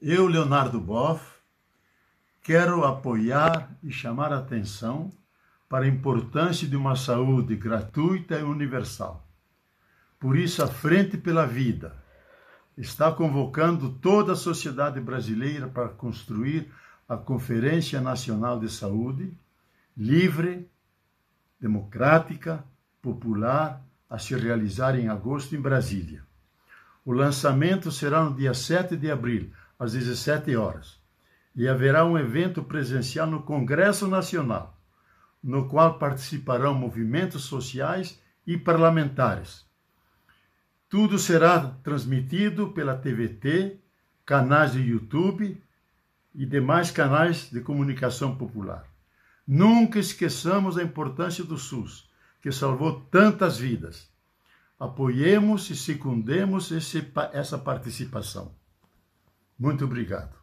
Eu, Leonardo Boff, quero apoiar e chamar a atenção para a importância de uma saúde gratuita e universal. Por isso, a Frente pela Vida está convocando toda a sociedade brasileira para construir a Conferência Nacional de Saúde livre, democrática, popular, a se realizar em agosto em Brasília. O lançamento será no dia 7 de abril, às 17 horas, e haverá um evento presencial no Congresso Nacional, no qual participarão movimentos sociais e parlamentares. Tudo será transmitido pela TVT, canais de YouTube e demais canais de comunicação popular. Nunca esqueçamos a importância do SUS, que salvou tantas vidas. Apoiemos e secundemos esse, essa participação. Muito obrigado.